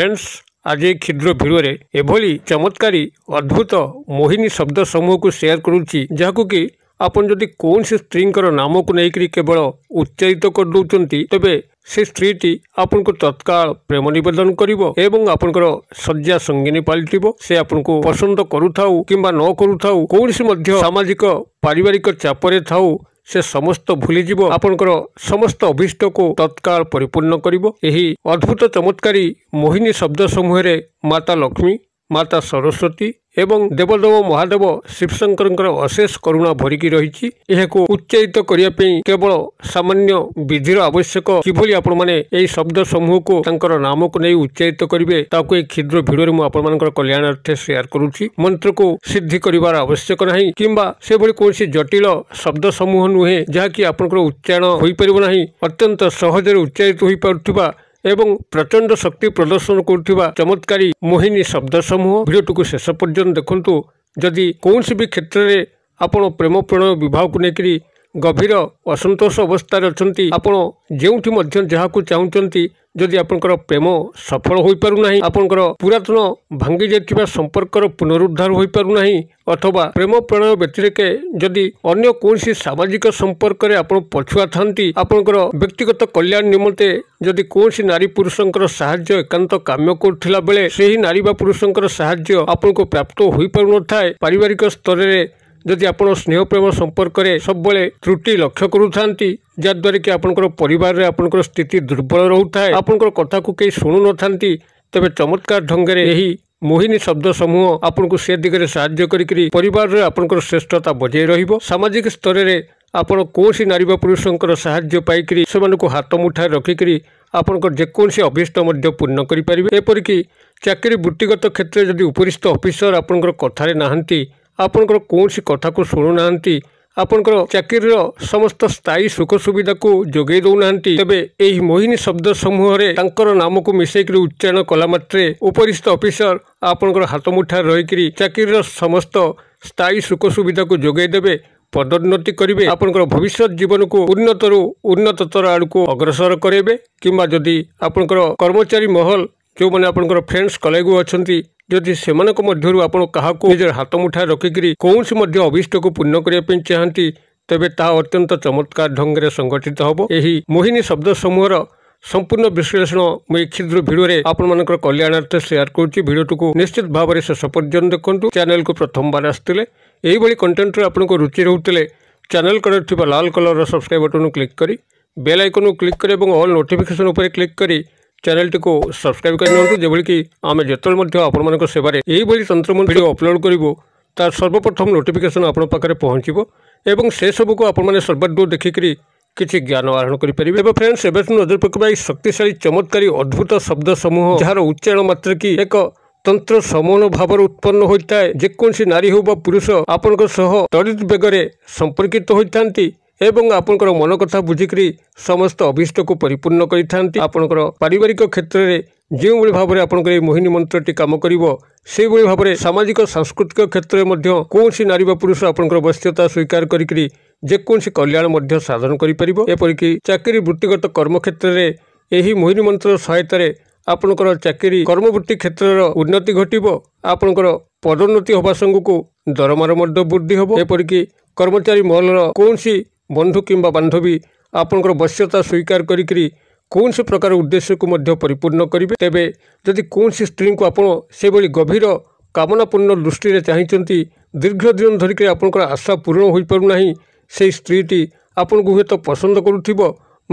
friends ଆଜି କ୍ଷୁଦ୍ର ଭିଡ଼ିଓରେ ଏଭଳି ଚମତ୍କାରୀ ଅଦ୍ଭୁତ ମୋହିନୀ ଶବ୍ଦ ସମୂହକୁ ସେୟାର କରୁଛି ଯାହାକୁ କି ଆପଣ ଯଦି କୌଣସି ସ୍ତ୍ରୀଙ୍କର ନାମକୁ ନେଇକରି କେବଳ ଉଚ୍ଚାରିତ କରିଦେଉଛନ୍ତି ତେବେ ସେ ସ୍ତ୍ରୀଟି ଆପଣଙ୍କୁ ତତ୍କାଳ ପ୍ରେମ ନିବେଦନ କରିବ ଏବଂ ଆପଣଙ୍କର ଶଯ୍ୟା ସଙ୍ଗିନୀ ପାଲଟିବ ସେ ଆପଣଙ୍କୁ ପସନ୍ଦ କରୁଥାଉ କିମ୍ବା ନ କରୁଥାଉ କୌଣସି ମଧ୍ୟ ସାମାଜିକ ପାରିବାରିକ ଚାପରେ ଥାଉ ସେ ସମସ୍ତ ଭୁଲିଯିବ ଆପଣଙ୍କର ସମସ୍ତ ଅଭିଷ୍ଟକୁ ତତ୍କାଳ ପରିପୂର୍ଣ୍ଣ କରିବ ଏହି ଅଦ୍ଭୁତ ଚମତ୍କାରୀ ମୋହିନୀ ଶବ୍ଦ ସମୂହରେ ମାତା ଲକ୍ଷ୍ମୀ ମାତା ସରସ୍ୱତୀ ଏବଂ ଦେବଦେବ ମହାଦେବ ଶିବଶଙ୍କରଙ୍କର ଅଶେଷ କରୁଣା ଭରିକି ରହିଛି ଏହାକୁ ଉଚ୍ଚାରିତ କରିବା ପାଇଁ କେବଳ ସାମାନ୍ୟ ବିଧିର ଆବଶ୍ୟକ କିଭଳି ଆପଣମାନେ ଏହି ଶବ୍ଦ ସମୂହକୁ ତାଙ୍କର ନାମକୁ ନେଇ ଉଚ୍ଚାରିତ କରିବେ ତାହାକୁ ଏହି କ୍ଷୁଦ୍ର ଭିଡ଼ିଓରେ ମୁଁ ଆପଣମାନଙ୍କର କଲ୍ୟାଣାର୍ଥେ ସେୟାର କରୁଛି ମନ୍ତ୍ରକୁ ସିଦ୍ଧି କରିବାର ଆବଶ୍ୟକ ନାହିଁ କିମ୍ବା ସେଭଳି କୌଣସି ଜଟିଳ ଶବ୍ଦ ସମୂହ ନୁହେଁ ଯାହାକି ଆପଣଙ୍କର ଉଚ୍ଚାରଣ ହୋଇପାରିବ ନାହିଁ ଅତ୍ୟନ୍ତ ସହଜରେ ଉଚ୍ଚାରିତ ହୋଇପାରୁଥିବା এবং প্রচন্ড শক্তি প্রদর্শন করতিবা চমৎকারী মোহিনী শব্দ সমূহ ভিডিওটুকো শেষ পর্যন্ত দেখন্তো যদি কোনসব ক্ষেত্ররে आपण प्रेम प्रणय विवाह कुनेकरी ଗଭୀର ଅସନ୍ତୋଷ ଅବସ୍ଥାରେ ଅଛନ୍ତି ଆପଣ ଯେଉଁଠି ମଧ୍ୟ ଯାହାକୁ ଚାହୁଁଛନ୍ତି ଯଦି ଆପଣଙ୍କର ପ୍ରେମ ସଫଳ ହୋଇପାରୁନାହିଁ ଆପଣଙ୍କର ପୁରାତନ ଭାଙ୍ଗି ଯାଇଥିବା ସମ୍ପର୍କର ପୁନରୁଦ୍ଧାର ହୋଇପାରୁନାହିଁ ଅଥବା ପ୍ରେମ ପ୍ରଣୟ ବ୍ୟତିରେକେ ଯଦି ଅନ୍ୟ କୌଣସି ସାମାଜିକ ସମ୍ପର୍କରେ ଆପଣ ପଛୁଆ ଥାନ୍ତି ଆପଣଙ୍କର ବ୍ୟକ୍ତିଗତ କଲ୍ୟାଣ ନିମନ୍ତେ ଯଦି କୌଣସି ନାରୀ ପୁରୁଷଙ୍କର ସାହାଯ୍ୟ ଏକାନ୍ତ କାମ୍ୟ କରୁଥିଲା ବେଳେ ସେହି ନାରୀ ବା ପୁରୁଷଙ୍କର ସାହାଯ୍ୟ ଆପଣଙ୍କୁ ପ୍ରାପ୍ତ ହୋଇପାରୁନଥାଏ ପାରିବାରିକ ସ୍ତରରେ ଯଦି ଆପଣ ସ୍ନେହ ପ୍ରେମ ସମ୍ପର୍କରେ ସବୁବେଳେ ତ୍ରୁଟି ଲକ୍ଷ୍ୟ କରୁଥାନ୍ତି ଯାହାଦ୍ୱାରା କି ଆପଣଙ୍କର ପରିବାରରେ ଆପଣଙ୍କର ସ୍ଥିତି ଦୁର୍ବଳ ରହୁଥାଏ ଆପଣଙ୍କର କଥାକୁ କେହି ଶୁଣୁନଥାନ୍ତି ତେବେ ଚମତ୍କାର ଢଙ୍ଗରେ ଏହି ମୋହିନୀ ଶବ୍ଦ ସମୂହ ଆପଣଙ୍କୁ ସେ ଦିଗରେ ସାହାଯ୍ୟ କରିକିରି ପରିବାରରେ ଆପଣଙ୍କର ଶ୍ରେଷ୍ଠତା ବଜାଇ ରହିବ ସାମାଜିକ ସ୍ତରରେ ଆପଣ କୌଣସି ନାରୀ ବା ପୁରୁଷଙ୍କର ସାହାଯ୍ୟ ପାଇକରି ସେମାନଙ୍କୁ ହାତ ମୁଠାରେ ରଖିକରି ଆପଣଙ୍କ ଯେକୌଣସି ଅଭିଷ୍ଟ ମଧ୍ୟ ପୂର୍ଣ୍ଣ କରିପାରିବେ ଏପରିକି ଚାକିରି ବୃତ୍ତିଗତ କ୍ଷେତ୍ରରେ ଯଦି ଉପରିସ୍ଥ ଅଫିସର ଆପଣଙ୍କର କଥାରେ ନାହାନ୍ତି ଆପଣଙ୍କର କୌଣସି କଥାକୁ ଶୁଣୁନାହାନ୍ତି ଆପଣଙ୍କର ଚାକିରିର ସମସ୍ତ ସ୍ଥାୟୀ ସୁଖ ସୁବିଧାକୁ ଯୋଗାଇ ଦେଉନାହାନ୍ତି ତେବେ ଏହି ମୋହିନୀ ଶବ୍ଦ ସମୂହରେ ତାଙ୍କର ନାମକୁ ମିଶାଇକରି ଉଚ୍ଚାରଣ କଲା ମାତ୍ରେ ଉପରିସ୍ଥ ଅଫିସର ଆପଣଙ୍କର ହାତ ମୁଠାରେ ରହିକରି ଚାକିରିର ସମସ୍ତ ସ୍ଥାୟୀ ସୁଖ ସୁବିଧାକୁ ଯୋଗାଇ ଦେବେ ପଦୋନ୍ନତି କରିବେ ଆପଣଙ୍କର ଭବିଷ୍ୟତ ଜୀବନକୁ ଉନ୍ନତରୁ ଉନ୍ନତତର ଆଡ଼କୁ ଅଗ୍ରସର କରାଇବେ କିମ୍ବା ଯଦି ଆପଣଙ୍କର କର୍ମଚାରୀ ମହଲ ଯେଉଁମାନେ ଆପଣଙ୍କର ଫ୍ରେଣ୍ଡସ୍ କଲେଗ୍ ଅଛନ୍ତି ଯଦି ସେମାନଙ୍କ ମଧ୍ୟରୁ ଆପଣ କାହାକୁ ନିଜର ହାତ ମୁଠାରେ ରଖିକରି କୌଣସି ମଧ୍ୟ ଅଭିଷ୍ଟକୁ ପୂର୍ଣ୍ଣ କରିବା ପାଇଁ ଚାହାନ୍ତି ତେବେ ତାହା ଅତ୍ୟନ୍ତ ଚମତ୍କାର ଢଙ୍ଗରେ ସଂଗଠିତ ହେବ ଏହି ମୋହିନୀ ଶବ୍ଦ ସମୂହର ସମ୍ପୂର୍ଣ୍ଣ ବିଶ୍ଳେଷଣ ମୁଁ ଏହି କ୍ଷୁଦ୍ର ଭିଡ଼ିଓରେ ଆପଣମାନଙ୍କର କଲ୍ୟାଣାର୍ଥ ସେୟାର କରୁଛି ଭିଡ଼ିଓଟିକୁ ନିଶ୍ଚିତ ଭାବରେ ଶେଷ ପର୍ଯ୍ୟନ୍ତ ଦେଖନ୍ତୁ ଚ୍ୟାନେଲକୁ ପ୍ରଥମବାର ଆସିଥିଲେ ଏହିଭଳି କଣ୍ଟେଣ୍ଟରେ ଆପଣଙ୍କ ରୁଚି ରହୁଥିଲେ ଚ୍ୟାନେଲ କଡ଼ରେ ଥିବା ଲାଲ କଲରର ସବସ୍କ୍ରାଇବ୍ ବଟନକୁ କ୍ଲିକ୍ କରି ବେଲ୍ ଆଇକନକୁ କ୍ଲିକ୍ କରି ଏବଂ ଅଲ୍ ନୋଟିଫିକେସନ୍ ଉପରେ କ୍ଲିକ୍ କରି ଚ୍ୟାନେଲଟିକୁ ସବସ୍କ୍ରାଇବ୍ କରିନିଅନ୍ତୁ ଯେଭଳିକି ଆମେ ଯେତେବେଳେ ମଧ୍ୟ ଆପଣମାନଙ୍କ ସେବାରେ ଏହିଭଳି ତନ୍ତ୍ରମୂଳ ଭିଡ଼ିଓ ଅପଲୋଡ଼ କରିବୁ ତାର ସର୍ବପ୍ରଥମ ନୋଟିଫିକେସନ୍ ଆପଣଙ୍କ ପାଖରେ ପହଞ୍ଚିବ ଏବଂ ସେସବୁକୁ ଆପଣମାନେ ସର୍ବାଦୂର ଦେଖିକରି କିଛି ଜ୍ଞାନ ଆହରଣ କରିପାରିବେ ଏବେ ଫ୍ରେଣ୍ଡସ୍ ଏବେ ନଜର ପକାଇବା ଏହି ଶକ୍ତିଶାଳୀ ଚମତ୍କାରୀ ଅଦ୍ଭୁତ ଶବ୍ଦ ସମୂହ ଯାହାର ଉଚ୍ଚାରଣ ମାତ୍ରକି ଏକ ତନ୍ତ୍ର ସମୂହ ଭାବରେ ଉତ୍ପନ୍ନ ହୋଇଥାଏ ଯେକୌଣସି ନାରୀ ହେଉ ବା ପୁରୁଷ ଆପଣଙ୍କ ସହ ତ୍ୱରିତ ବେଗରେ ସମ୍ପର୍କିତ ହୋଇଥାନ୍ତି ଏବଂ ଆପଣଙ୍କର ମନ କଥା ବୁଝିକରି ସମସ୍ତ ଅଭିଷ୍ଟକୁ ପରିପୂର୍ଣ୍ଣ କରିଥାନ୍ତି ଆପଣଙ୍କର ପାରିବାରିକ କ୍ଷେତ୍ରରେ ଯେଉଁଭଳି ଭାବରେ ଆପଣଙ୍କର ଏହି ମୋହିନୀ ମନ୍ତ୍ରଟି କାମ କରିବ ସେହିଭଳି ଭାବରେ ସାମାଜିକ ସାଂସ୍କୃତିକ କ୍ଷେତ୍ରରେ ମଧ୍ୟ କୌଣସି ନାରୀ ବା ପୁରୁଷ ଆପଣଙ୍କର ବୈଶ୍ୟତା ସ୍ୱୀକାର କରିକି ଯେକୌଣସି କଲ୍ୟାଣ ମଧ୍ୟ ସାଧନ କରିପାରିବ ଏପରିକି ଚାକିରି ବୃତ୍ତିଗତ କର୍ମକ୍ଷେତ୍ରରେ ଏହି ମୋହିନୀ ମନ୍ତ୍ର ସହାୟତାରେ ଆପଣଙ୍କର ଚାକିରି କର୍ମବୃତ୍ତି କ୍ଷେତ୍ରର ଉନ୍ନତି ଘଟିବ ଆପଣଙ୍କର ପଦୋନ୍ନତି ହେବା ସାଙ୍ଗକୁ ଦରମାର ମଧ୍ୟ ବୃଦ୍ଧି ହେବ ଏପରିକି କର୍ମଚାରୀ ମହଲର କୌଣସି ବନ୍ଧୁ କିମ୍ବା ବାନ୍ଧବୀ ଆପଣଙ୍କର ବଶ୍ୟତା ସ୍ୱୀକାର କରିକିରି କୌଣସି ପ୍ରକାର ଉଦ୍ଦେଶ୍ୟକୁ ମଧ୍ୟ ପରିପୂର୍ଣ୍ଣ କରିବେ ତେବେ ଯଦି କୌଣସି ସ୍ତ୍ରୀଙ୍କୁ ଆପଣ ସେଭଳି ଗଭୀର କାମନାପୂର୍ଣ୍ଣ ଦୃଷ୍ଟିରେ ଚାହିଁଛନ୍ତି ଦୀର୍ଘ ଦିନ ଧରିକି ଆପଣଙ୍କର ଆଶା ପୂରଣ ହୋଇପାରୁନାହିଁ ସେହି ସ୍ତ୍ରୀଟି ଆପଣଙ୍କୁ ହୁଏତ ପସନ୍ଦ କରୁଥିବ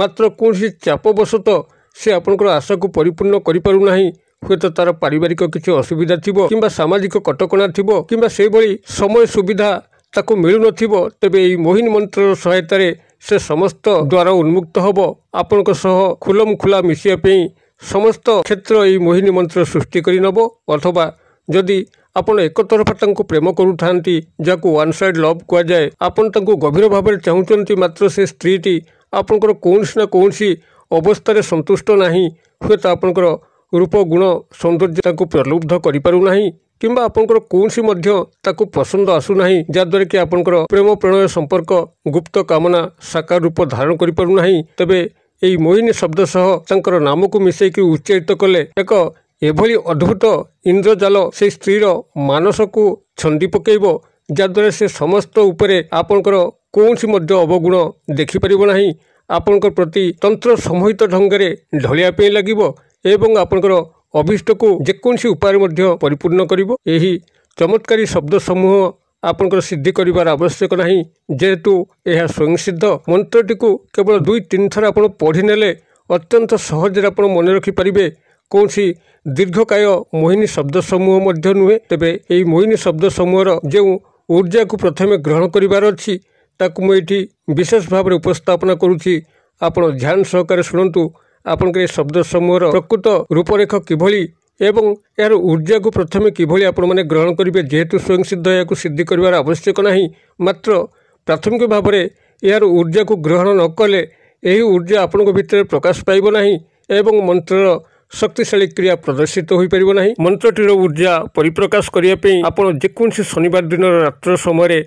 ମାତ୍ର କୌଣସି ଚାପବଶତଃ ସେ ଆପଣଙ୍କର ଆଶାକୁ ପରିପୂର୍ଣ୍ଣ କରିପାରୁନାହିଁ ହୁଏତ ତା'ର ପାରିବାରିକ କିଛି ଅସୁବିଧା ଥିବ କିମ୍ବା ସାମାଜିକ କଟକଣା ଥିବ କିମ୍ବା ସେହିଭଳି ସମୟ ସୁବିଧା ତାକୁ ମିଳୁନଥିବ ତେବେ ଏହି ମୋହିନୀ ମନ୍ତ୍ରର ସହାୟତାରେ ସେ ସମସ୍ତ ଦ୍ୱାର ଉନ୍ମୁକ୍ତ ହେବ ଆପଣଙ୍କ ସହ ଖୁଲମ ଖୁଲା ମିଶିବା ପାଇଁ ସମସ୍ତ କ୍ଷେତ୍ର ଏହି ମୋହିନୀ ମନ୍ତ୍ର ସୃଷ୍ଟି କରିନେବ ଅଥବା ଯଦି ଆପଣ ଏକ ତରଫା ତାଙ୍କୁ ପ୍ରେମ କରୁଥାନ୍ତି ଯାହାକୁ ୱାନ୍ ସାଇଡ଼୍ ଲଭ୍ କୁହାଯାଏ ଆପଣ ତାଙ୍କୁ ଗଭୀର ଭାବରେ ଚାହୁଁଛନ୍ତି ମାତ୍ର ସେ ସ୍ତ୍ରୀଟି ଆପଣଙ୍କର କୌଣସି ନା କୌଣସି ଅବସ୍ଥାରେ ସନ୍ତୁଷ୍ଟ ନାହିଁ ହୁଏତ ଆପଣଙ୍କର ରୂପ ଗୁଣ ସୌନ୍ଦର୍ଯ୍ୟ ତାଙ୍କୁ ପ୍ରଲୁବ୍ଧ କରିପାରୁନାହିଁ କିମ୍ବା ଆପଣଙ୍କର କୌଣସି ମଧ୍ୟ ତାକୁ ପସନ୍ଦ ଆସୁନାହିଁ ଯାହାଦ୍ୱାରା କି ଆପଣଙ୍କର ପ୍ରେମ ପ୍ରଣୟ ସମ୍ପର୍କ ଗୁପ୍ତ କାମନା ସାକାର ରୂପ ଧାରଣ କରିପାରୁନାହିଁ ତେବେ ଏହି ମୋହିନୀ ଶବ୍ଦ ସହ ତାଙ୍କର ନାମକୁ ମିଶାଇକି ଉଚ୍ଚାରିତ କଲେ ଏକ ଏଭଳି ଅଦ୍ଭୁତ ଇନ୍ଦ୍ରଜାଲ ସେହି ସ୍ତ୍ରୀର ମାନସକୁ ଛନ୍ଦି ପକାଇବ ଯାହାଦ୍ୱାରା ସେ ସମସ୍ତ ଉପରେ ଆପଣଙ୍କର କୌଣସି ମଧ୍ୟ ଅବଗୁଣ ଦେଖିପାରିବ ନାହିଁ ଆପଣଙ୍କ ପ୍ରତି ତନ୍ତ୍ର ସମୋହିତ ଢଙ୍ଗରେ ଢଳିବା ପାଇଁ ଲାଗିବ ଏବଂ ଆପଣଙ୍କର ଅଭିଷ୍ଟକୁ ଯେକୌଣସି ଉପାୟରେ ମଧ୍ୟ ପରିପୂର୍ଣ୍ଣ କରିବ ଏହି ଚମତ୍କାରୀ ଶବ୍ଦ ସମୂହ ଆପଣଙ୍କର ସିଦ୍ଧି କରିବାର ଆବଶ୍ୟକ ନାହିଁ ଯେହେତୁ ଏହା ସ୍ୱୟଂସିଦ୍ଧ ମନ୍ତ୍ରଟିକୁ କେବଳ ଦୁଇ ତିନିଥର ଆପଣ ପଢ଼ିନେଲେ ଅତ୍ୟନ୍ତ ସହଜରେ ଆପଣ ମନେ ରଖିପାରିବେ କୌଣସି ଦୀର୍ଘକାୟ ମୋହିନୀ ଶବ୍ଦ ସମୂହ ମଧ୍ୟ ନୁହେଁ ତେବେ ଏହି ମୋହିନୀ ଶବ୍ଦ ସମୂହର ଯେଉଁ ଉର୍ଜାକୁ ପ୍ରଥମେ ଗ୍ରହଣ କରିବାର ଅଛି ତାକୁ ମୁଁ ଏଇଠି ବିଶେଷ ଭାବରେ ଉପସ୍ଥାପନା କରୁଛି ଆପଣ ଧ୍ୟାନ ସହକାରେ ଶୁଣନ୍ତୁ ଆପଣଙ୍କର ଏ ଶବ୍ଦ ସମୂହର ପ୍ରକୃତ ରୂପରେଖ କିଭଳି ଏବଂ ଏହାର ଉର୍ଜାକୁ ପ୍ରଥମେ କିଭଳି ଆପଣମାନେ ଗ୍ରହଣ କରିବେ ଯେହେତୁ ସ୍ୱୟଂ ସିଦ୍ଧ ଏହାକୁ ସିଦ୍ଧି କରିବାର ଆବଶ୍ୟକ ନାହିଁ ମାତ୍ର ପ୍ରାଥମିକ ଭାବରେ ଏହାର ଉର୍ଜାକୁ ଗ୍ରହଣ ନ କଲେ ଏହି ଉର୍ଜା ଆପଣଙ୍କ ଭିତରେ ପ୍ରକାଶ ପାଇବ ନାହିଁ ଏବଂ ମନ୍ତ୍ରର ଶକ୍ତିଶାଳୀ କ୍ରିୟା ପ୍ରଦର୍ଶିତ ହୋଇପାରିବ ନାହିଁ ମନ୍ତ୍ରଟିର ଉର୍ଜା ପରିପ୍ରକାଶ କରିବା ପାଇଁ ଆପଣ ଯେକୌଣସି ଶନିବାର ଦିନର ରାତ୍ର ସମୟରେ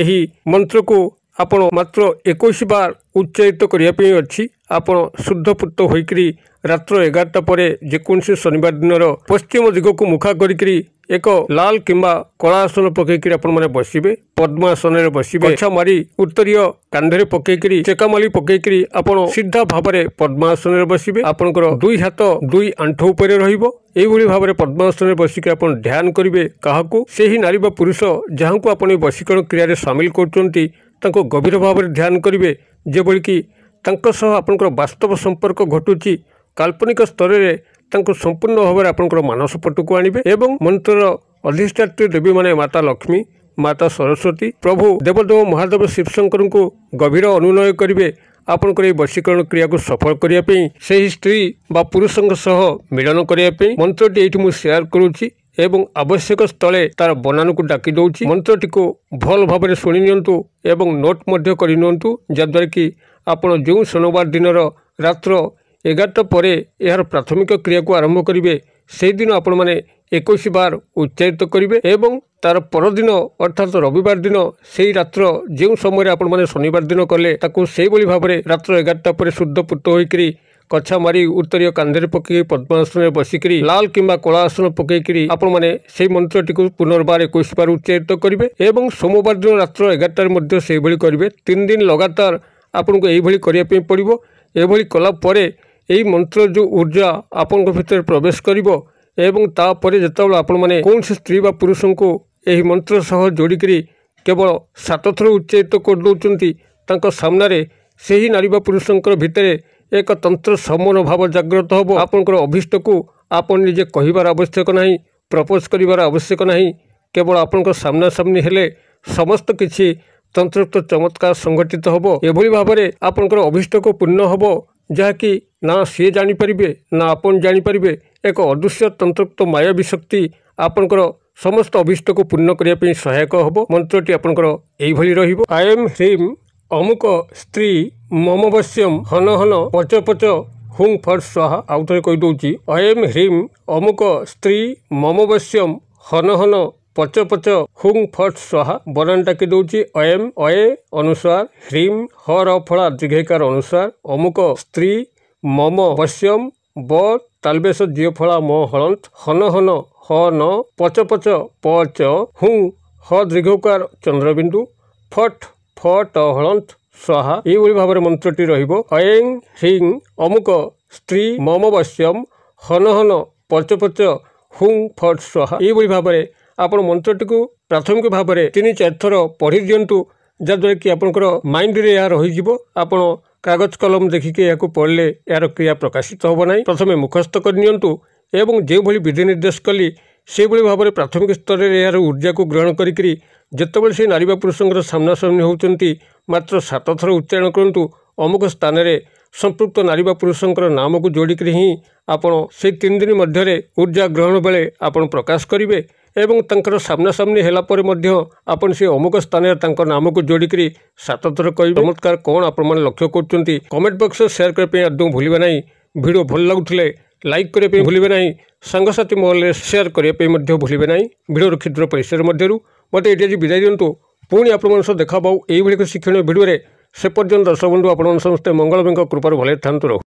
ଏହି ମନ୍ତ୍ରକୁ ଆପଣ ମାତ୍ର ଏକୋଇଶ ବାର ଉଚ୍ଚାରିତ କରିବା ପାଇଁ ଅଛି ଆପଣ ଶୁଦ୍ଧପୂତ ହୋଇକରି ରାତ୍ର ଏଗାରଟା ପରେ ଯେକୌଣସି ଶନିବାର ଦିନର ପଶ୍ଚିମ ଦିଗକୁ ମୁଖା କରିକରି ଏକ ଲାଲ କିମ୍ବା କଳା ଆସନ ପକାଇକରି ଆପଣମାନେ ବସିବେ ପଦ୍ମାସନରେ ବସିବେ ଇଚ୍ଛା ମାରି ଉତ୍ତରୀୟ କାନ୍ଧରେ ପକାଇକରି ଚେକାମାଳି ପକାଇକରି ଆପଣ ସିଧା ଭାବରେ ପଦ୍ମାସନରେ ବସିବେ ଆପଣଙ୍କର ଦୁଇ ହାତ ଦୁଇ ଆଣ୍ଠ ଉପରେ ରହିବ ଏଇଭଳି ଭାବରେ ପଦ୍ମାସନରେ ବସିକି ଆପଣ ଧ୍ୟାନ କରିବେ କାହାକୁ ସେହି ନାରୀ ବା ପୁରୁଷ ଯାହାଙ୍କୁ ଆପଣ ବଶୀକରଣ କ୍ରିୟାରେ ସାମିଲ କରୁଛନ୍ତି ତାଙ୍କୁ ଗଭୀର ଭାବରେ ଧ୍ୟାନ କରିବେ ଯେଭଳି କି ତାଙ୍କ ସହ ଆପଣଙ୍କର ବାସ୍ତବ ସମ୍ପର୍କ ଘଟୁଛି କାଳ୍ପନିକ ସ୍ତରରେ ତାଙ୍କୁ ସମ୍ପୂର୍ଣ୍ଣ ଭାବରେ ଆପଣଙ୍କର ମାନସ ପଟକୁ ଆଣିବେ ଏବଂ ମନ୍ତ୍ରର ଅଧିଷ୍ଠାତ୍ରୀ ଦେବୀମାନେ ମାତା ଲକ୍ଷ୍ମୀ ମାତା ସରସ୍ୱତୀ ପ୍ରଭୁ ଦେବଦେବ ମହାଦେବ ଶିବଶଙ୍କରଙ୍କୁ ଗଭୀର ଅନୁନୟ କରିବେ ଆପଣଙ୍କର ଏହି ବଶୀକରଣ କ୍ରିୟାକୁ ସଫଳ କରିବା ପାଇଁ ସେହି ସ୍ତ୍ରୀ ବା ପୁରୁଷଙ୍କ ସହ ମିଳନ କରିବା ପାଇଁ ମନ୍ତ୍ରଟି ଏଇଠି ମୁଁ ସେୟାର କରୁଛି ଏବଂ ଆବଶ୍ୟକ ସ୍ଥଳେ ତାର ବନାନକୁ ଡାକି ଦେଉଛି ମନ୍ତ୍ରଟିକୁ ଭଲ ଭାବରେ ଶୁଣି ନିଅନ୍ତୁ ଏବଂ ନୋଟ୍ ମଧ୍ୟ କରି ନିଅନ୍ତୁ ଯାହାଦ୍ୱାରା କି ଆପଣ ଯେଉଁ ଶନିବାର ଦିନର ରାତ୍ର ଏଗାରଟା ପରେ ଏହାର ପ୍ରାଥମିକ କ୍ରିୟାକୁ ଆରମ୍ଭ କରିବେ ସେହିଦିନ ଆପଣମାନେ ଏକୋଇଶ ବାର ଉଚ୍ଚାରିତ କରିବେ ଏବଂ ତାର ପରଦିନ ଅର୍ଥାତ୍ ରବିବାର ଦିନ ସେହି ରାତ୍ର ଯେଉଁ ସମୟରେ ଆପଣମାନେ ଶନିବାର ଦିନ କଲେ ତାକୁ ସେହିଭଳି ଭାବରେ ରାତ୍ର ଏଗାରଟା ପରେ ଶୁଦ୍ଧ ପୂତ ହୋଇକରି କଛା ମାରି ଉତ୍ତରୀୟ କାନ୍ଧରେ ପକାଇ ପଦ୍ମାସନରେ ବସିକିରି ଲାଲ କିମ୍ବା କଳା ଆସନ ପକାଇକରି ଆପଣମାନେ ସେହି ମନ୍ତ୍ରଟିକୁ ପୁନର୍ବାର ଏକୋଇଶ ବାର ଉଚ୍ଚାରିତ କରିବେ ଏବଂ ସୋମବାର ଦିନ ରାତ୍ର ଏଗାରଟାରେ ମଧ୍ୟ ସେହିଭଳି କରିବେ ତିନି ଦିନ ଲଗାତାର ଆପଣଙ୍କୁ ଏହିଭଳି କରିବା ପାଇଁ ପଡ଼ିବ ଏଭଳି କଲା ପରେ ଏହି ମନ୍ତ୍ର ଯେଉଁ ଉର୍ଜା ଆପଣଙ୍କ ଭିତରେ ପ୍ରବେଶ କରିବ ଏବଂ ତାପରେ ଯେତେବେଳେ ଆପଣମାନେ କୌଣସି ସ୍ତ୍ରୀ ବା ପୁରୁଷଙ୍କୁ ଏହି ମନ୍ତ୍ର ସହ ଯୋଡ଼ିକରି କେବଳ ସାତଥର ଉଚ୍ଚାରିତ କରିଦେଉଛନ୍ତି ତାଙ୍କ ସାମ୍ନାରେ ସେହି ନାରୀ ବା ପୁରୁଷଙ୍କର ଭିତରେ ଏକ ତନ୍ତ୍ର ସମନୋଭାବ ଜାଗ୍ରତ ହେବ ଆପଣଙ୍କର ଅଭିଷ୍ଟକୁ ଆପଣ ନିଜେ କହିବାର ଆବଶ୍ୟକ ନାହିଁ ପ୍ରପୋଜ୍ କରିବାର ଆବଶ୍ୟକ ନାହିଁ କେବଳ ଆପଣଙ୍କ ସାମ୍ନାସାମ୍ନି ହେଲେ ସମସ୍ତ କିଛି ତନ୍ତ୍ରତ୍ୱ ଚମତ୍କାର ସଂଗଠିତ ହେବ ଏଭଳି ଭାବରେ ଆପଣଙ୍କର ଅଭିଷ୍ଟକୁ ପୂର୍ଣ୍ଣ ହେବ ଯାହାକି ନା ସିଏ ଜାଣିପାରିବେ ନା ଆପଣ ଜାଣିପାରିବେ ଏକ ଅଦୃଶ୍ୟ ତନ୍ତ୍ରତ୍ୱ ମାୟାବୀ ଶକ୍ତି ଆପଣଙ୍କର ସମସ୍ତ ଅଭିଷ୍ଟକୁ ପୂର୍ଣ୍ଣ କରିବା ପାଇଁ ସହାୟକ ହେବ ମନ୍ତ୍ରଟି ଆପଣଙ୍କର ଏଇଭଳି ରହିବ ଆଇ ଏମ୍ ହ୍ରିମ୍ ଅମୁକ ସ୍ତ୍ରୀ ମମବଶ୍ୟମ ହନ ହନ ପଚ ପଚ ହୁଂ ଫର୍ ସ୍ୱାହା ଆଉ ଥରେ କହିଦେଉଛି ଅୟମ ହ୍ରିମ୍ ଅମୁକ ସ୍ତ୍ରୀ ମମବଶ୍ୟମ ହନ ହନ ପଚ ପଚ ହୁଂ ଫଟ୍ ସ୍ୱାହା ବରାଣ ଡାକି ଦେଉଛି ଅୟମ୍ ଅୟେ ଅନୁସାର ହ୍ରିମ୍ ହର ଫଳା ଦୀର୍ଘିକାର ଅନୁସାର ଅମୁକ ସ୍ତ୍ରୀ ମମ ବଶ୍ୟମ ବ ତାଲବେଶ ଝିଅ ଫଳା ମ ହଳନ୍ତ ହନ ହନ ହ ନ ପଚ ପଚ ପ ଚ ହୁଂ ହ ଦୀର୍ଘକାର ଚନ୍ଦ୍ରବିନ୍ଦୁ ଫଟ୍ ফ ট হলন্ত স্বাহা এইভাবে ভাবে মন্ত্ৰটি ৰহব হয়ং হিং অমুক স্ত্ৰী মম বৈশ্যম হন হন পচপচ হুং ফট স্বাহা এইভাবে ভাবে আপনার মন্ত্রটি প্রাথমিক তিনি তিন চারিথর পড়ি দিও যাদ্বারা কি আপনার মাইন্ডে রহিযোগ আপনার কাগজ কলম দেখিকি ইয়াক পড়লে ইয়াৰ ক্ৰিয়া প্ৰকাশিত হব নাই প্ৰথমে মুখস্থ কৰি নিউ এবং বিধি নিৰ্দেশ কলি ସେହିଭଳି ଭାବରେ ପ୍ରାଥମିକ ସ୍ତରରେ ଏହାର ଉର୍ଜାକୁ ଗ୍ରହଣ କରିକି ଯେତେବେଳେ ସେ ନାରୀ ବା ପୁରୁଷଙ୍କର ସାମ୍ନାସାମ୍ନି ହେଉଛନ୍ତି ମାତ୍ର ସାତଥର ଉଚ୍ଚାରଣ କରନ୍ତୁ ଅମୁକ ସ୍ଥାନରେ ସମ୍ପୃକ୍ତ ନାରୀ ବା ପୁରୁଷଙ୍କର ନାମକୁ ଯୋଡ଼ିକରି ହିଁ ଆପଣ ସେ ତିନି ଦିନ ମଧ୍ୟରେ ଉର୍ଜା ଗ୍ରହଣ ବେଳେ ଆପଣ ପ୍ରକାଶ କରିବେ ଏବଂ ତାଙ୍କର ସାମ୍ନାସାମ୍ନି ହେଲା ପରେ ମଧ୍ୟ ଆପଣ ସେ ଅମୁକ ସ୍ଥାନରେ ତାଙ୍କ ନାମକୁ ଯୋଡ଼ିକରି ସାତଥର କହିବେ ଚମତ୍କାର କ'ଣ ଆପଣମାନେ ଲକ୍ଷ୍ୟ କରୁଛନ୍ତି କମେଣ୍ଟ ବକ୍ସରେ ସେୟାର କରିବା ପାଇଁ ଆଦୌ ଭୁଲିବେ ନାହିଁ ଭିଡ଼ିଓ ଭଲ ଲାଗୁଥିଲେ লাইক করা ভুলবে না সাংসাথী মহলে সেয়ার করা ভুলবে না ভিডিওর ক্ষুদ্র পরিসর মধ্যে মতো এটি আজ বিদায় দিও পুঁ আপনার দেখা পাও এইভাবে শিক্ষণীয় ভিডিওরে সে পর্যন্ত দর্শক বন্ধু আপনার সমস্ত মঙ্গলময়ঙ্ কৃপার ভালো থাকতে রহ